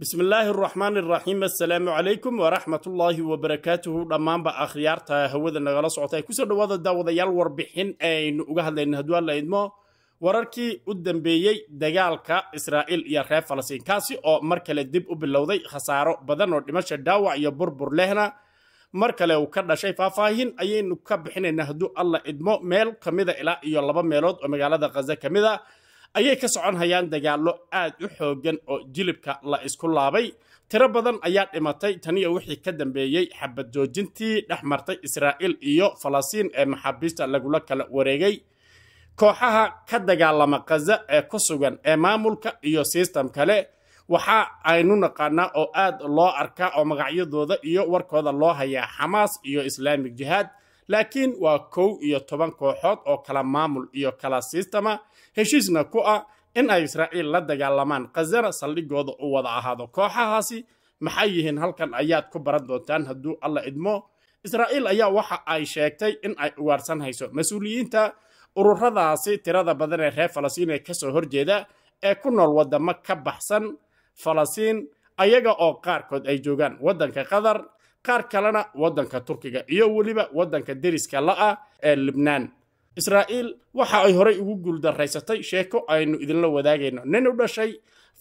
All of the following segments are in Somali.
بسم الله الرحمن الرحيم السلام عليكم ورحمة الله وبركاته دمان بأخيارتا هودا نغلا سعوتا كسر دوادا داودا يالور بحين اين اغاها لين هدوان ليدمو wararkii u dambeeyey dagaalka israa'iil iyo reer falastiin kaasi oo mar kale dib u bilowday khasaaro badan oo dhimasha dhaawac iyo burbur lehna mar kale uu ka dhashay faahfaahin ayaynu ka bixinaynaa hadduu alla idmo meel ka mida ilaa iyo laba meelood oo magaalada khaza ka mid a ayay ka socon hayaan dagaallo aad u xooggan oo jilibka la isku laabay tiro badan ayaa dhimatay taniyo wixii ka dambeeyey xabad joojintii dhex martay israa'iil iyo falastiin ee maxaabiista lagula kala wareegay kooxaha ka dagaalama khaza ee ku sugan ee maamulka iyo sistam kale waxa aynu naqaanaa oo aad loo arkaa oo magacyadooda iyo warkooda loo hayaa xamaas iyo islaamig jihaad laakiin waa kow iyo toban kooxood oo kala maamul iyo kala sistama heshiisna ku ah in ay israa'iil la dagaalamaan khasana saldhigooda u wada ahaado kooxahaasi maxay yihiin halkan ayaad ku baran doontaan hadduu alla idmo israa'iil ayaa waxa ay sheegtay in ay ugaarsanhayso mas-uuliyiinta ururadaasi tirada badan ee reer falastiin ee kasoo horjeeda ee ku nool waddamo ka baxsan falastiin ayaga oo qaarkood ay joogaan waddanka qatar qaar kalena waddanka turkiga iyo weliba waddanka deriska la'ah ee libnaan israa'iil waxa ay horay ugu guuldaraysatay sheeko aynu idinla wadaagayno nin u dhashay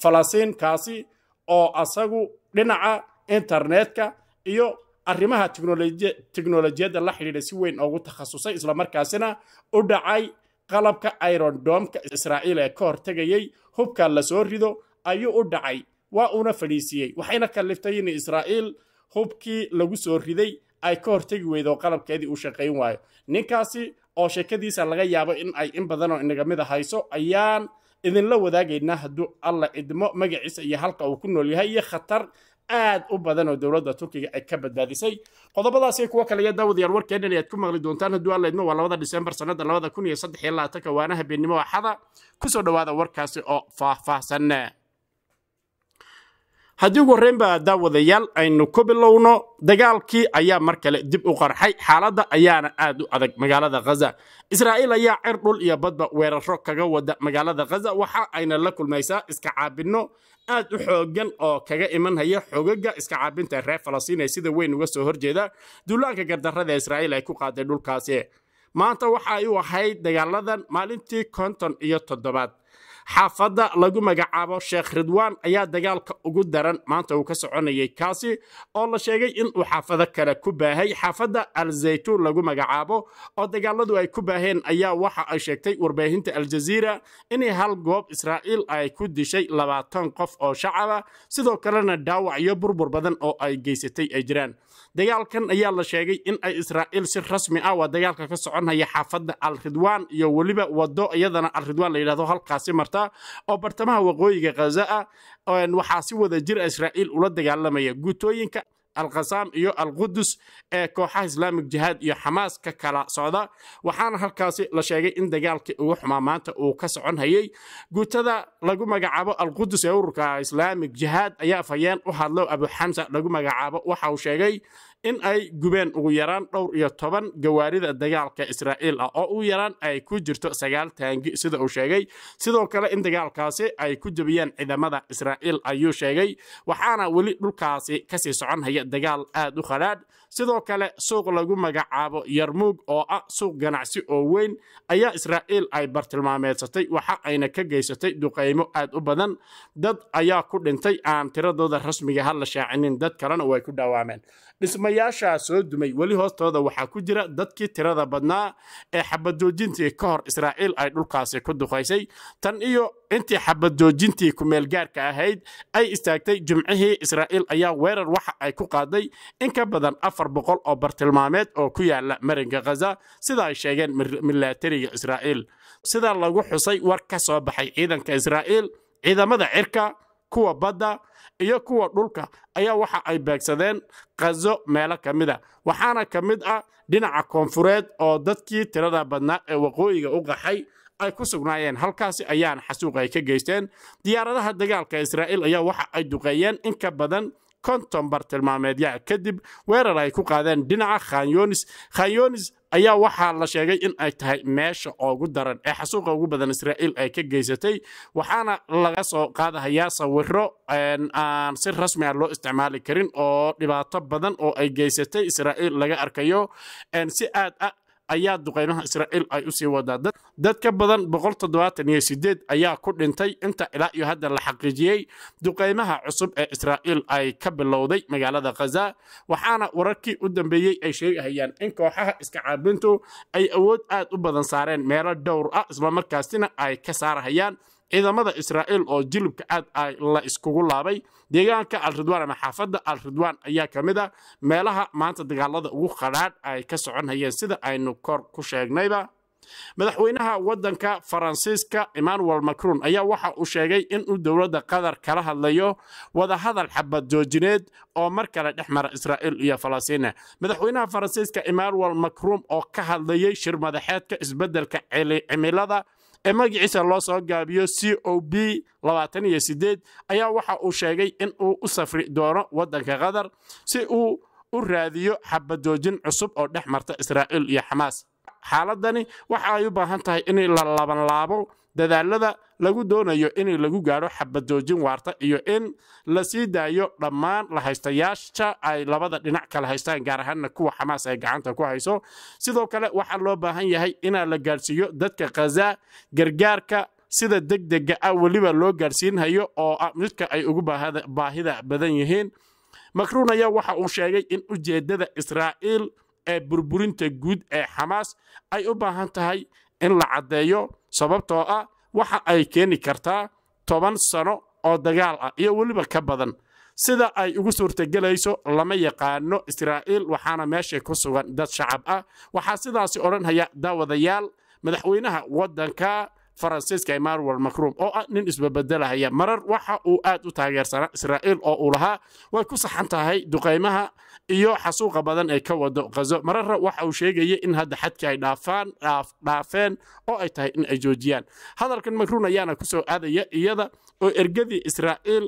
falasiinkaasi oo asagu dhinaca internetka iyo arrimaha tiknolojiyadda la xidhiidha si weyn ugu takhasusay islamarkaasina u dhacay qalabka irondoomka israa'iil ee ka hortegayay hubka la soo rido ayuu u dhacay waa uuna fadhiisiiyey waxayna kaliftay in israa'iil hubkii lagu soo riday ay ka hortegi weydo qalabkeedii uu shaqayn waayo ninkaasi oo sheekadiisa laga yaabo in ay in badanoo inaga mid a hayso ayaan idinla wadaagaynaa hadduu alla idmo magaciisa iyo halka uu ku nool yahay iyo khatar aad u badan oo dowladda turkiga ay ka badbaadisay qodobadaas iyo kuwo kale iyo daawadayaal warkeenan aad ku maqli doontaan hadduu alla idmo waa labada dhiseembar sannada labada kun iyo saddex iyo labaatanka waana habeenimo axada ku soo dhawaada warkaasi oo faahfaahsan haddii ugu horreyn baa daawadayaal aynu ku bilowno dagaalkii ayaa mar kale dib u qarxay xaaladda ayaana aad u adag magaalada khaza israa'iil ayaa cir dhul iyo badba weeraro kaga wada magaalada khaza waxa ayna la kulmaysaa iska caabinno aad u xoogan oo kaga imanhaya xogaga iska caabinta reer falastiin ee sida weyn uga soo horjeeda duulaanka gardarrada israa'iil ay ku qaaday dhulkaasi maanta waxa ay u ahayd dagaaladan maalintii konton iyo toddobaad xaafadda lagu magacaabo sheekh ridwaan ayaa dagaalka ugu daran maanta uu ka soconayay kaasi oo la sheegay in uu xaafado kale ku baahay xaafadda alzaytuun lagu magacaabo oo dagaaladu ay ku baaheen ayaa waxa ay sheegtay warbaahinta aljaziira inay hal goob israa'iil ay ku dishay labaatan qof oo shacaba sidoo kalena dhaawacyo burbur badan oo ay geysatay ay jiraan dagaalkan ayaa la sheegay in ay israa'iil si rasmi ah waa dagaalka ka soconhaya xaafadda al-ridwaan iyo weliba wado iyadana al la yidhahdo halkaasi martaa oo bartamaha waqooyiga khaza ah waxaa si wada jira ah israa'iil ula dagaalamaya guutooyinka alkhasaam iyo alqudus ee kooxaha islaamic jihaad iyo xamaas ka kala socda waxaana halkaasi la sheegay in dagaalkii ugu xumaa maanta uu ka socon hayey guutada lagu magacaabo alqudus ee ururka islaamic jihaad ayaa afhayeen u hadlo abuxamsa lagu magacaabo waxa uu sheegay in ay gubeen ugu yaraan dhowr iyo toban gawaarida dagaalka israa'iil ah oo ugu yaraan ay ku jirto sagaal taangi sida uu sheegay sidoo kale in dagaalkaasi ay ku jebiyeen ciidamada israa'iil ayuu sheegay waxaana weli dhulkaasi kasii soconhaya dagaal aad u qadhaadh sidoo kale suuq lagu magacaabo yarmuug oo ah suuq ganacsi oo weyn ayaa israa'iil ay bartilmaameedsatay waxa ayna ka geysatay duqaymo aad u badan dad ayaa ku dhintay aan tiradooda rasmiga ha la shaacinin dad kalena way ku dhawaameen dhismayaashaa soo dumay weli hoostooda waxaa ku jira dadkii tirada badnaa ee xabadoojintii ka hor israa'iil ay dhulkaasi ku duqaysay tan iyo intii xabad joojintii meelgaarka ahayd ay istaagtay jumcihii israa'iil ayaa weerar waxa ay ku qaaday in ka badan afar boqol oo bartilmaameed oo ku yaalla marinka khaza sida ay sheegeen milatariga israa'iil sida lagu xusay war ka soo baxay ciidanka israa'iil ciidamada cirka kuwa badda iyo kuwa dhulka ayaa waxa ay beegsadeen khazo meelo ka mid a waxaana ka mid ah dhinaca koonfureed oo dadkii tirada badnaa ee waqooyiga u qaxay ay ku sugnaayeen halkaasi ayaan xasuuq ay ka geysteen diyaaradaha dagaalka israa'iil ayaa waxa ay duqeeyeen in ka badan konton bartilmaameedyaha kadib weerar ay ku qaadeen dhinaca khanyoonis khanyoonis ayaa waxaa la sheegay in ay tahay meesha ugu daran ee xasuuqa ugu badan israa'iil ay ka geysatay waxaana laga soo qaadahayaa sawiro aan si rasmi ah loo isticmaali karin oo dhibaato badan oo ay geysatay israa'iil laga arkayo si aad ah ayaa duqeymaha israa'iil ay usii wadaa dad dad ka badan boqol toddobaatan iyo sideed ayaa ku dhintay inta ilaa iyo hadda la xaqiijiyey duqeymaha cusub ee israa'iil ay ka bilowday magaalada khaza waxaana wararkii u dambeeyey ay sheegahayaan in kooxaha iska caabintu ay awood aad u badan saareen meelo dhowr ah islamarkaasina ay ka saarahayaan ciidamada israa'iil oo jilibka aad la iskugu laabay deegaanka al-ridwaan ama xaafadda al-ridwaan ayaa ka mid a meelaha maanta dagaalada ugu qadhaadh ay ka soconhayeen sida aynu kor ku sheegnayba madaxweynaha waddanka faransiiska emmanuel macron ayaa waxa uu sheegay inuu dowladda qatar kala hadlayo wadahadal xabad joojineed oo mar kale dhex mara israa'iil iyo falastiina madaxweynaha faransiiska emmanuel macron oo ka hadlayay shir madaxeedka isbeddelka cimilada ee magiciisa loo soo gaabiyo c o b labaatan iyo sideed ayaa waxa uu sheegay in uu u safri doono waddanka qatar si uu u raadiyo xabadoojin cusub oo dhex marta israa'iil iyo xamaas xaaladani waxa ay u baahan tahay in la labanlaabo dadaalada lagu doonayo in lagu gaadho xabadjoojin waarta iyo in la sii daayo dhammaan la haystayaasha ay labada dhinac kale haystaan gaar ahaanna kuwa xamaas ee gacanta ku hayso sidoo kale waxaa loo baahan yahay inaa la gaadhsiiyo dadka khaza gargaarka sida degdega ah weliba loo gaadhsiinhayo oo ah midka ay ugu baahida badan yihiin makruun ayaa waxa uu sheegay in ujeeddada israa'iil ee burburinta guud ee xamaas ay u baahan tahay in la caddeeyo sababtoo ah waxa ay keeni kartaa toban sano oo dagaal ah iyo weliba ka badan sida ay ugu suurtagelayso lama yaqaano israa'iil waxaana meesha ku sugan dad shacab ah waxaa sidaasi odhanhaya daawadayaal madaxweynaha waddanka faransiiska emmanuel macroom oo ah nin isbabedelahaya marar waxa uu aad u taageersanaa israa'iil oo uu lahaa way ku saxan tahay duqaymaha iyo xasuuqa badan ee ka wado khazo mararra waxa uu sheegaya in hadda xadka ay dhaafaan dhaafeen oo ay tahay in ay joojiyaan hadalkan macroon ayaana ku soo aadaya iyada oo ergadii israa'iil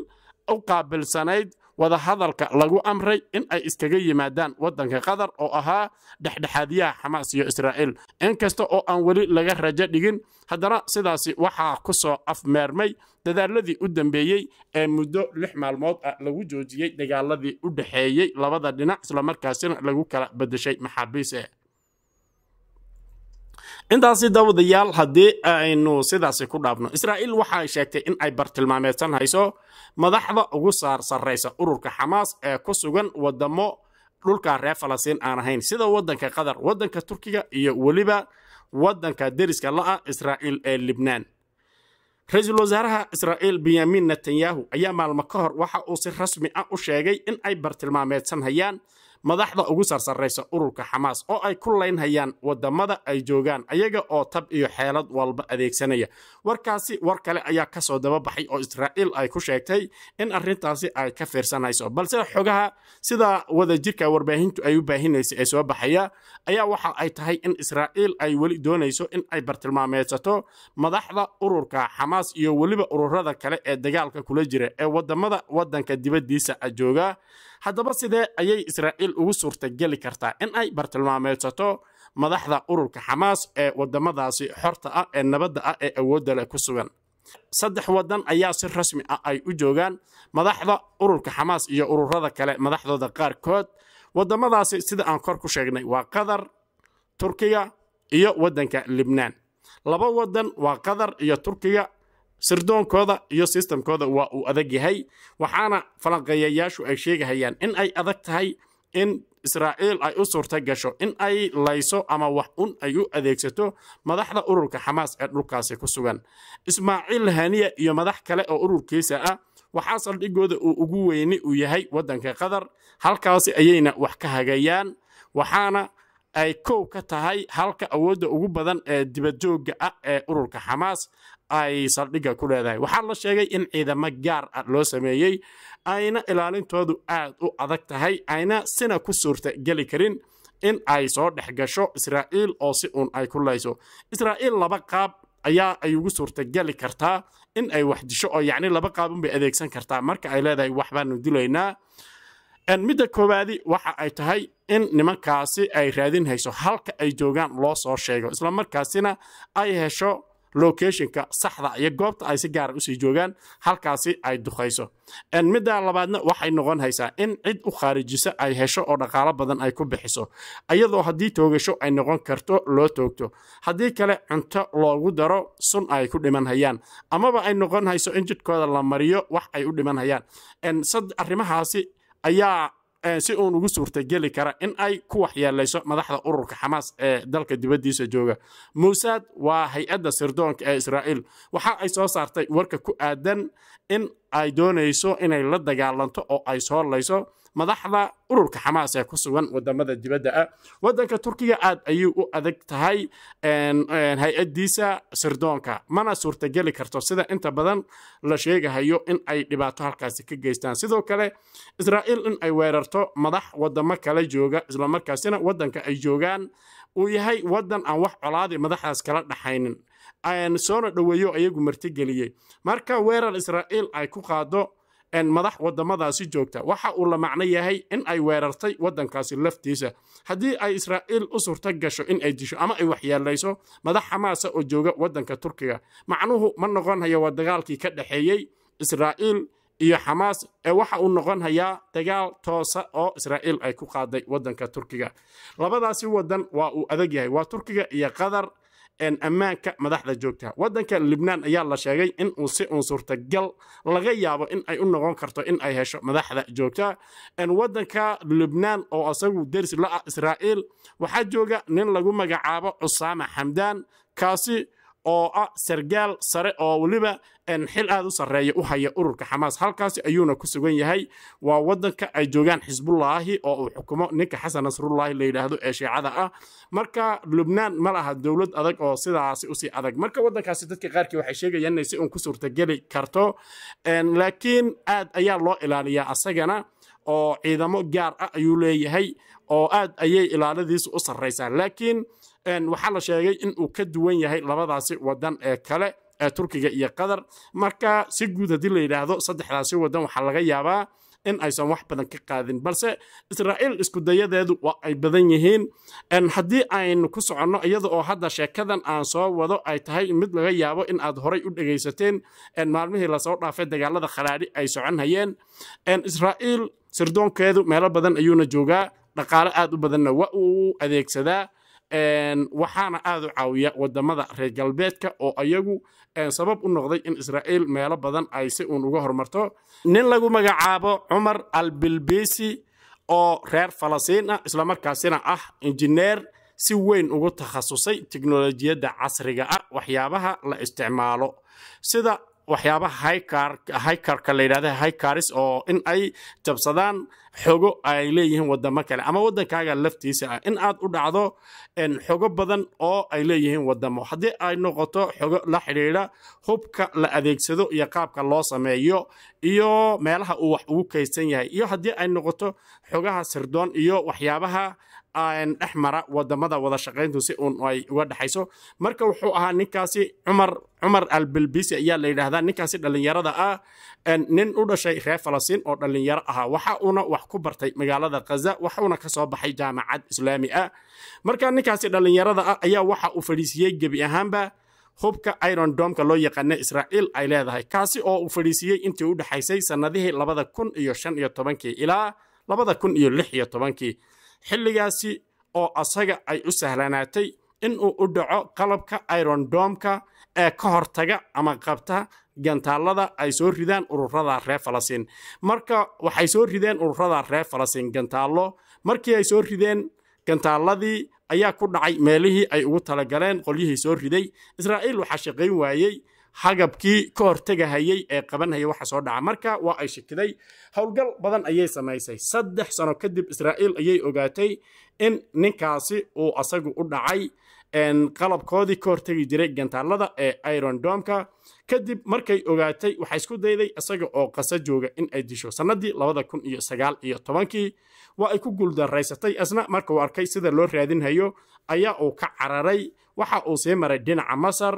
u qaabilsanayd wadahadalka lagu amray in ay iskaga yimaadaan waddanka qatar oo ahaa dhexdhexaadiyaha xamaas iyo israa'iil inkasta oo aan weli laga rajo dhigin haddana sidaasi waxaa ku soo afmeermay dadaaladii u dambeeyey ee muddo lix maalmood ah lagu joojiyey dagaaladii u dhexeeyey labada dhinac islamarkaasina lagu kala bedeshay maxaabiise intaasi daawadayaal haddii aynu sidaasi ku dhaafno israa'iil waxay sheegtay in ay bartilmaameedsan hayso madaxda ugu saar sarraysa ururka xamaas ee ku sugan waddamo dhulka reer falastiin aan ahayn sida waddanka qatar waddanka turkiga iyo weliba waddanka deriska la ah israa'iil ee libnaan ra-iisul wasaaraha israa'iil benyamin netanyahu ayaa maalmo ka hor waxa uu si rasmi ah u sheegay in ay bartilmaameedsan hayaan madaxda ugu sarsaraysa ururka xamaas oo ay ku laynhayaan wadamada ay joogaan ayaga oo tab iyo xeelad walba adeegsanaya warkaasi war kale ayaa kasoo dababaxay oo israa'iil ay ku sheegtay in arintaasi ay ka fiirsanayso balse xogaha sida wadajirka warbaahintu ay u baahinaysa ee soo baxaya ayaa waxa ay tahay in israa'iil ay weli doonayso in ay bartilmaameedsato madaxda ururka xamaas iyo weliba ururada kale ee dagaalka kula jira ee wadamada wadanka dibadiisa jooga haddaba sidee ayay israa'iil ugu suurtageli kartaa in ay bartilmaameedsato madaxda ururka xamaas ee waddamadaasi xorta ah ee nabadda ah ee awoodda leh ku sugan saddex waddan ayaa si rasmi ah ay u joogaan madaxda ururka xamaas iyo ururada kale madaxdooda qaarkood waddamadaasi sida aan kor ku sheegnay waa qatar turkiga iyo waddanka libnaan laba waddan waa qatar iyo turkiga sirdoonkooda iyo sistamkooda waa uu adag yahay waxaana falanqeeyayaashu ay sheegahayaan in ay adag tahay in israa'iil ay u suurta gasho in ay layso ama wax un ay u adeegsato madaxda ururka xamaas ee dhulkaasi ku sugan ismaaciil haniya iyo madax kale oo ururkiisa ah waxaa saldhigooda uu ugu weyni uu yahay waddanka qatar halkaasi ayayna wax ka hagayaan waxaana ay kow ka tahay halka awoodda ugu badan ee dibadjooga ah ee ururka xamaas ay saldhigga ku leedahay waxaa la sheegay in ciidamo gaar ah loo sameeyey ayna ilaalintoodu aad u adag tahay ayna sina ku suurta geli karin in ay soo dhex gasho israa'iil oo si uun ay ku layso israa'iil laba qaab ayaa ay ugu suurtageli kartaa in ay wax disho oo yacni laba qaabunbay adeegsan kartaa marka ay leedahay wax baanu dilaynaa midda koowaadi waxa ay tahay in nimankaasi ay raadin hayso halka ay joogaan loo soo sheego isla markaasina ay hesho locationka saxda iyo goobta ay si gaara ah usii joogaan halkaasi ay duqayso middaa labaadna waxay noqon haysaa in cid u khaarijisa ay hesho oo dhaqaalo badan ay ku bixiso iyadoo haddii toogasho ay noqon karto loo toogto haddii kale cunto loogu daro sun ay ku dhiman hayaan amaba ay noqon hayso in jidhkooda la mariyo wax ay u dhiman hayaan arrimahaasi ayaa si uun ugu suurtageli kara in ay ku waxyeelayso madaxda ururka xamaas ee dalka dibaddiisa jooga muusaad waa hay-adda sirdoonka ee israa'iil waxa ay soo saartay warka ku aadan in ay doonayso inay la dagaalanto oo ay soo layso madaxda ururka xamaas ee ku sugan wadamada dibadda ah wadanka turkiga aad ayuu u adag tahay hay-adiisa sirdoonka mana suurtageli karto sida inta badan la sheegahayo in ay dhibaato halkaasi ka geystaan sidoo kale israa'iil in ay weerarto madax wadamo kala jooga islamarkaasina wadanka ay joogaan uu yahay wadan aan wax colaadi madaxdaas kala dhaxaynin soona dhoweeyo iyagu martigeliyey marka weerar israa'iil ay ku qaado madax wadamadaasi joogta waxa uu la macno yahay in ay weerartay wadankaasi laftiisa haddii ay israa'iil u suurto gasho in ay disho ama ay waxyeelayso madax xamaasa oo jooga wadanka turkiga macnuhu ma noqon haya waa dagaalkii ka dhexeeyey israa'iil iyo xamaas ee waxa uu noqon hayaa dagaal toosa oo israa'iil ay ku qaaday wadanka turkiga labadaasi wadan waa uu adag yahay waa turkiga iyo qatar ammaanka madaxda joogta wadanka libnaan ayaa la sheegay in uu si uun suurtagal laga yaabo in ay u noqon karto in ay hesho madaxda joogta wadanka libnaan oo asagu deris la ah israa'iil waxaa jooga nin lagu magacaabo cusaama xamdaan kaasi oo ah sargaal sare oo weliba xil aad u sareeya u haya ururka xamaas halkaasi ayuuna ku sugan yahay waa wadanka ay joogaan xisbullaahi oo uu xukumo ninka xasan nasrullaahi la yidhaahdo ee shiicada ah marka lubnaan ma laha dowlad adag oo sidaasi usii adag marka wadankaasi dadka qaarkii waxay sheegayaan inay si uun ku suurtageli karto laakiin aad ayaa loo ilaaliyaa asagana oo ciidamo gaar ah ayuu leeyahay oo aad ayay ilaaladiisa u sarraysaa laakiin waxaa la sheegay in uu ka duwan yahay labadaasi wadan ee kale ee turkiga iyo qatar marka si guud haddii la yidhaahdo saddexdaasi wadan waxaa laga yaabaa in aysan wax badan ka qaadin balse israa'iil iskudayadeedu waa ay badan yihiin haddii aynu ku soconno iyada oo hadda sheekadan aan soo wado ay tahay mid laga yaabo in aad horay u dhegaysateen maalmihii lasoo dhaafay dagaalada khalaadhi ay socon israa'iil sirdoonkeedu meelo badan ayuuna joogaa dhaqaale aad u badanna waa uu adeegsadaa waxaana aad u caawiya wadamada reer galbeedka oo ayagu sabab u noqday in israa'iil meelo badan ay si uun uga hormarto nin lagu magacaabo cumar albilbisi oo reer falastiin ah islamarkaasina ah injineer si weyn ugu takhasusay teknolojiyadda casriga ah waxyaabaha la isticmaalo sida waxyaabaha hikarka la yidhahda hikaris oo in ay jabsadaan xogo ay leeyihiin wadamo kale ama waddankaaga laftiisa ah in aad u dhacdo xogo badan oo ay leeyihiin wadamo haddii ay noqoto xogo la xidhiidha hubka la adeegsado iyo qaabka loo sameeyo iyo meelaha uu wax ugu kaysan yahay iyo haddii ay noqoto xogaha sirdoon iyo waxyaabaha dhex mara wadamada wada shaqayntu si uun ay uga dhexayso marka wuxuu ahaa ninkaasi cumar cumar albilbisi ayaa la yidhaahdaa ninkaasi dhallinyarada ah nin u dhashay reer falastiin oo dhallinyaro ahaa waxa uuna wax ku bartay magaalada khaza waxuuna ka soo baxay jaamacad islaami ah marka ninkaasi dhallinyarada ah ayaa waxa uu fadhiisiyey gebi ahaanba hubka iron domka loo yaqaana israa'iil ay leedahay kaasi oo uu fadhiisiyey intii u dhexaysay sannadihii labada kun iyo shan iyo tobankii ilaa labada kun iyo lix iyo tobankii xilligaasi oo asaga ay u sahlanaatay inuu u dhaco qalabka irondoomka ee ka hortaga ama qabta gantaallada ay soo ridaan ururada reer falastiin marka waxay soo rideen ururada reer falastiin gantaallo markii ay soo rideen gantaalladii ayaa ku dhacay meelihii ay ugu talagaleen qolyihii soo riday israa'iil waxaa shaqayn waayey hagabkii ka hortegahayey ee qabanhaya waxa soo dhaca marka waa ay shakiday howlgal badan ayay samaysay saddex sano kadib israa'iil ayay ogaatay in ninkaasi uu asagu u dhacay qalabkoodii ka hortegi jiray gantaalada ee iron domka kadib markay ogaatay waxaa isku dayday isaga oo qasa jooga in ay disho sanadii labada kun iyo sagaal iyo tobankii waa ay ku guuldaraysatay isna markuu arkay sida loo raadinhayo ayaa uu ka cararay waxa uu sii maray dhinaca masar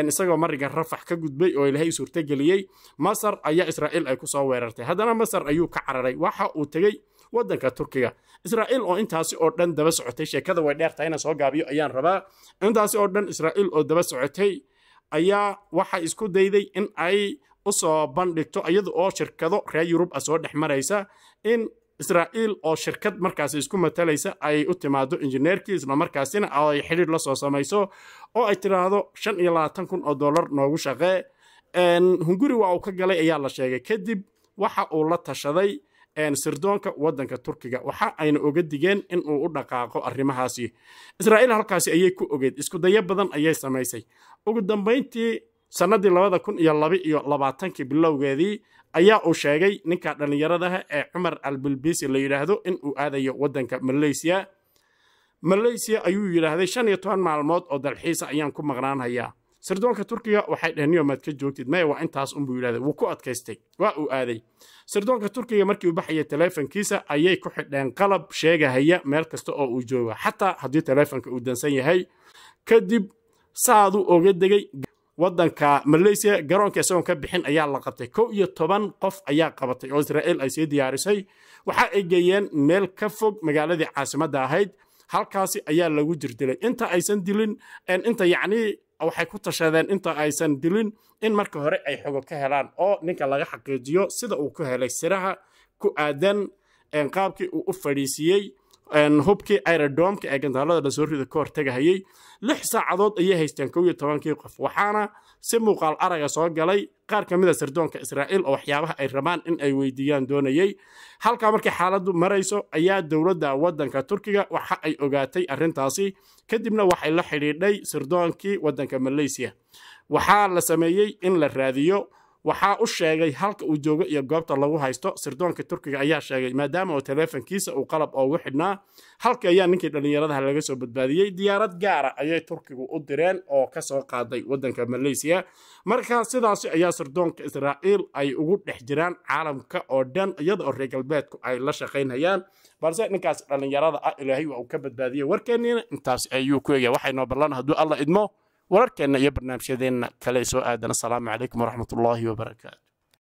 isagoo mariga rafax ka gudbay oo ilaahay suurtageliyey masar ayaa israa'iil ay ku soo weerartay haddana masar ayuu ka cararay waxa uu tegey waddanka turkiga israa'iil oo intaasi oo dhan daba socotay sheekada way dheer tahayna soo gaabiyo ayaan rabaa intaasi oo dhan israa'iil oo daba socotay ayaa waxay isku dayday in ay u soo bandhigto iyada oo shirkado reer yurub a ah soo dhex maraysa in israa'iil oo shirkad markaasi isku matalaysa ay u timaado injineerkii islamarkaasina ay xidhiir la soo samayso oo ay tiraahdo shan iyo labaatan kun oo dollar noogu shaqee hunguri waa uu ka galay ayaa la sheegay kadib waxa uu la tashaday sirdoonka wadanka turkiga waxa ayna oga digeen in uu u dhaqaaqo arrimahaasi israa'iil halkaasi ayay ku ogeed iskudayo badan ayay samaysay ugu dambayntii sannadii labada kun iyo laba iyo labaatankii bilowgeedii ayaa uu sheegay ninka dhallinyaradaha ah ee cumar albulbisi la yidhaahdo in uu aadayo waddanka maleysiya maleysiya ayuu yidhaahday shan iyo toban maalmood oo dalxiisa ayaan ku maqnaanhayaa sirdoonka turkiga waxay dheheen niyo maad ka joogtid maya waa intaas unbuu yidhahday wuu ku adkaystay waa uu aaday sirdoonka turkiga markii uu baxayay taleefankiisa ayay ku xidheen qalab sheegahaya meel kasta oo uu jooga xataa haddii taleefanka uu dansan yahay kadib saaduu oga degay waddanka maleysiya garoonka isagoon ka bixin ayaa la qabtay kow iyo toban qof ayaa qabatay oo israa'iil ay sii diyaarisay waxa ay geeyeen meel ka fog magaaladii caasimadda ahayd halkaasi ayaa lagu jirdilay inta aysan dilin inta yacnii waxay ku tashadeen inta aysan dilin in marka hore ay xogo ka helaan oo ninka laga xaqiijiyo sida uu ku helay siraha ku aadan qaabkii uu u fadhiisiiyey hubkii airodoomka ee gandaalada lasoo rida ka hortagahayey lix saacadood ayay haysteen kow iyo tobankii qof waxaana si muuqaal araga soo galay qaar ka mida ah sirdoonka israa'iil oo waxyaabaha ay rabaan in ay weydiiyaan doonayey halkaa markay xaaladdu marayso ayaa dowladda waddanka turkiga waxa ay ogaatay arrintaasi kadibna waxay la xidhiidhay sirdoonkii waddanka maleysiya waxaa la sameeyey in la raadiyo waxaa u sheegay halka uu joogo iyo goobta lagu haysto sirdoonka turkiga ayaa sheegay maadaama uu taleefankiisa uu qalab oogu xidhnaa halka ayaa ninkii dhallinyaradaha laga soo badbaadiyey diyaarad gaara ayay turkigu u direen oo ka soo qaaday waddanka maleysiya marka sidaasi ayaa sirdoonka israa'iil ay ugu dhex jiraan caalamka oo dhan iyada oo reer galbeedku ay la shaqaynayaan balse ninkaas dhallinyarada ah ilaahay waa uu ka badbaadiyey warkeenniina intaas ayuu ku egya waxaynoo ballan hadduu alla idmo wararkeenna iyo barnaamijyadeenna kale soo aadana asalaamu calaykum waraxmatullaahi wabarakaatu